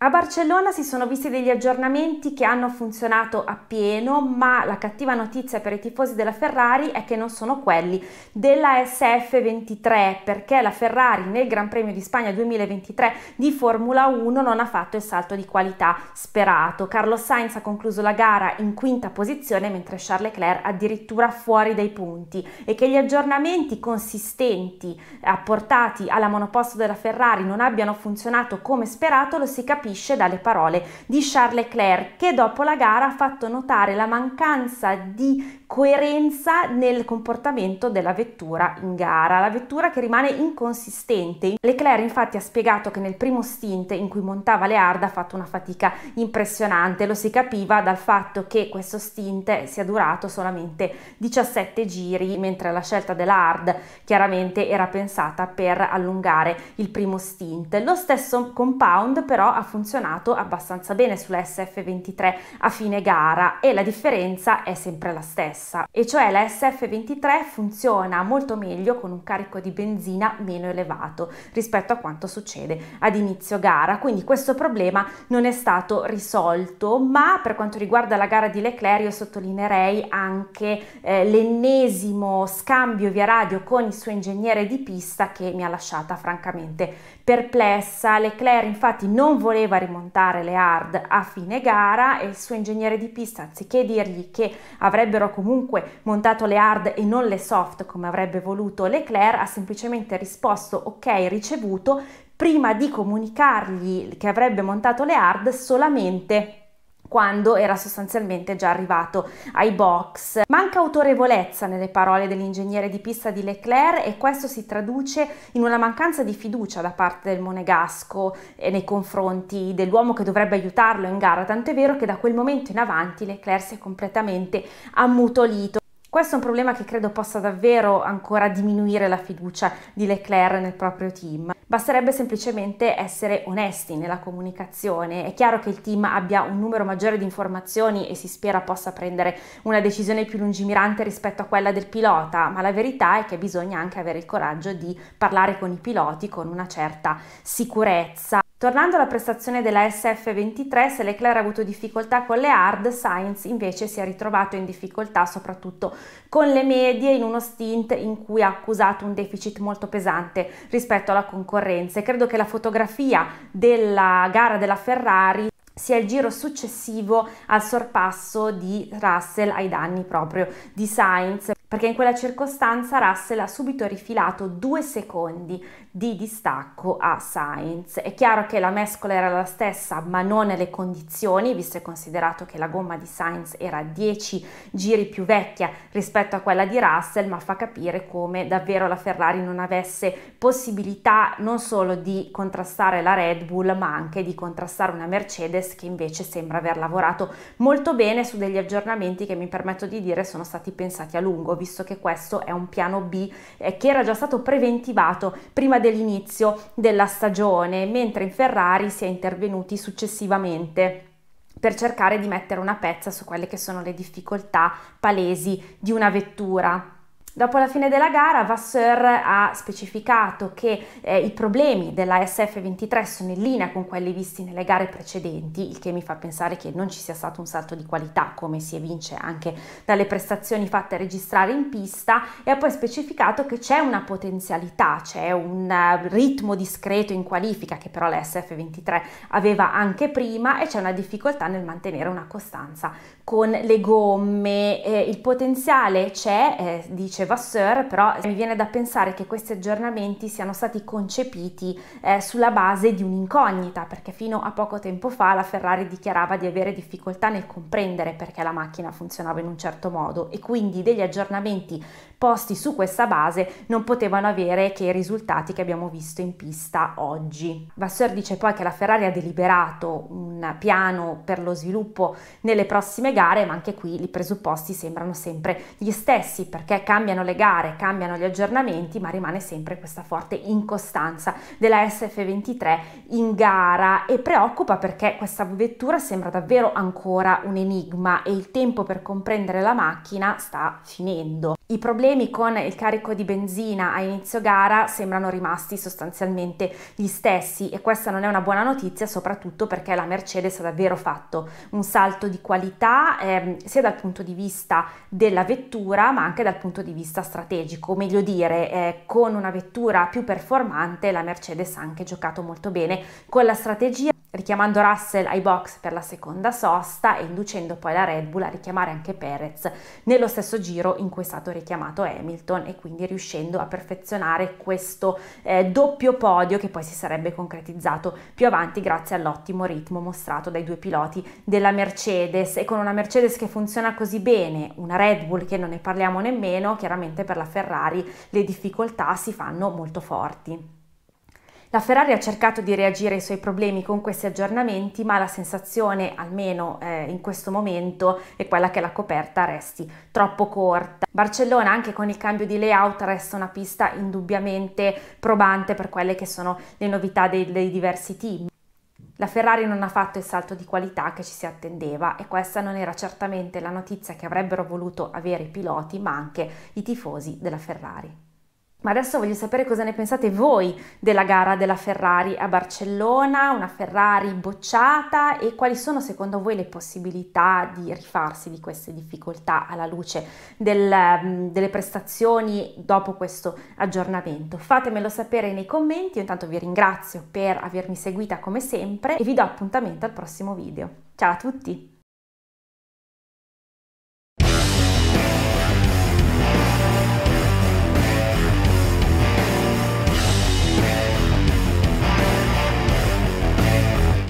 A Barcellona si sono visti degli aggiornamenti che hanno funzionato appieno, ma la cattiva notizia per i tifosi della Ferrari è che non sono quelli della SF23, perché la Ferrari nel Gran Premio di Spagna 2023 di Formula 1 non ha fatto il salto di qualità sperato. Carlos Sainz ha concluso la gara in quinta posizione, mentre Charles Leclerc addirittura fuori dai punti e che gli aggiornamenti consistenti apportati alla monoposto della Ferrari non abbiano funzionato come sperato lo si capisce capisce dalle parole di Charles Leclerc che dopo la gara ha fatto notare la mancanza di coerenza nel comportamento della vettura in gara, la vettura che rimane inconsistente. Leclerc infatti ha spiegato che nel primo stint in cui montava le hard ha fatto una fatica impressionante, lo si capiva dal fatto che questo stint sia durato solamente 17 giri, mentre la scelta della hard chiaramente era pensata per allungare il primo stint. Lo stesso compound però ha funzionato abbastanza bene sulla SF23 a fine gara e la differenza è sempre la stessa stessa, e cioè la SF23 funziona molto meglio con un carico di benzina meno elevato rispetto a quanto succede ad inizio gara, quindi questo problema non è stato risolto, ma per quanto riguarda la gara di Leclerc io sottolineerei anche eh, l'ennesimo scambio via radio con il suo ingegnere di pista che mi ha lasciata francamente Perplessa, Leclerc infatti non voleva rimontare le hard a fine gara e il suo ingegnere di pista, anziché dirgli che avrebbero comunque montato le hard e non le soft come avrebbe voluto Leclerc, ha semplicemente risposto ok ricevuto prima di comunicargli che avrebbe montato le hard solamente quando era sostanzialmente già arrivato ai box. Manca autorevolezza nelle parole dell'ingegnere di pista di Leclerc e questo si traduce in una mancanza di fiducia da parte del monegasco eh, nei confronti dell'uomo che dovrebbe aiutarlo in gara, tant'è vero che da quel momento in avanti Leclerc si è completamente ammutolito. Questo è un problema che credo possa davvero ancora diminuire la fiducia di Leclerc nel proprio team. Basterebbe semplicemente essere onesti nella comunicazione. È chiaro che il team abbia un numero maggiore di informazioni e si spera possa prendere una decisione più lungimirante rispetto a quella del pilota, ma la verità è che bisogna anche avere il coraggio di parlare con i piloti con una certa sicurezza. Tornando alla prestazione della SF23, se Leclerc ha avuto difficoltà con le hard, Sainz invece si è ritrovato in difficoltà soprattutto con le medie in uno stint in cui ha accusato un deficit molto pesante rispetto alla concorrenza e credo che la fotografia della gara della Ferrari sia il giro successivo al sorpasso di Russell ai danni proprio di Sainz perché in quella circostanza Russell ha subito rifilato due secondi di distacco a Sainz. È chiaro che la mescola era la stessa, ma non le condizioni, visto e considerato che la gomma di Sainz era 10 giri più vecchia rispetto a quella di Russell, ma fa capire come davvero la Ferrari non avesse possibilità non solo di contrastare la Red Bull, ma anche di contrastare una Mercedes che invece sembra aver lavorato molto bene su degli aggiornamenti che mi permetto di dire sono stati pensati a lungo, visto che questo è un piano B eh, che era già stato preventivato prima del dell'inizio della stagione, mentre in Ferrari si è intervenuti successivamente per cercare di mettere una pezza su quelle che sono le difficoltà palesi di una vettura. Dopo la fine della gara Vasseur ha specificato che eh, i problemi della SF23 sono in linea con quelli visti nelle gare precedenti, il che mi fa pensare che non ci sia stato un salto di qualità, come si evince anche dalle prestazioni fatte registrare in pista, e ha poi specificato che c'è una potenzialità, c'è un eh, ritmo discreto in qualifica che però la SF23 aveva anche prima e c'è una difficoltà nel mantenere una costanza con le gomme. Eh, il potenziale c'è, eh, dice Vasseur, però eh, mi viene da pensare che questi aggiornamenti siano stati concepiti eh, sulla base di un'incognita, perché fino a poco tempo fa la Ferrari dichiarava di avere difficoltà nel comprendere perché la macchina funzionava in un certo modo e quindi degli aggiornamenti posti su questa base non potevano avere che i risultati che abbiamo visto in pista oggi. Vasseur dice poi che la Ferrari ha deliberato un piano per lo sviluppo nelle prossime gare, ma anche qui i presupposti sembrano sempre gli stessi perché cambiano cambiano le gare, cambiano gli aggiornamenti, ma rimane sempre questa forte incostanza della SF23 in gara e preoccupa perché questa vettura sembra davvero ancora un enigma e il tempo per comprendere la macchina sta finendo. I problemi con il carico di benzina a inizio gara sembrano rimasti sostanzialmente gli stessi e questa non è una buona notizia soprattutto perché la Mercedes ha davvero fatto un salto di qualità eh, sia dal punto di vista della vettura ma anche dal punto di vista vista strategico, o meglio dire, eh, con una vettura più performante la Mercedes ha anche giocato molto bene con la strategia richiamando Russell ai box per la seconda sosta e inducendo poi la Red Bull a richiamare anche Perez nello stesso giro in cui è stato richiamato Hamilton e quindi riuscendo a perfezionare questo eh, doppio podio che poi si sarebbe concretizzato più avanti grazie all'ottimo ritmo mostrato dai due piloti della Mercedes e con una Mercedes che funziona così bene, una Red Bull che non ne parliamo nemmeno, chiaramente per la Ferrari le difficoltà si fanno molto forti. La Ferrari ha cercato di reagire ai suoi problemi con questi aggiornamenti, ma la sensazione, almeno eh, in questo momento, è quella che la coperta resti troppo corta. Barcellona, anche con il cambio di layout, resta una pista indubbiamente probante per quelle che sono le novità dei, dei diversi team. La Ferrari non ha fatto il salto di qualità che ci si attendeva e questa non era certamente la notizia che avrebbero voluto avere i piloti, ma anche i tifosi della Ferrari. Ma adesso voglio sapere cosa ne pensate voi della gara della Ferrari a Barcellona, una Ferrari bocciata e quali sono secondo voi le possibilità di rifarsi di queste difficoltà alla luce del, mm, delle prestazioni dopo questo aggiornamento. Fatemelo sapere nei commenti, io intanto vi ringrazio per avermi seguita come sempre e vi do appuntamento al prossimo video. Ciao a tutti!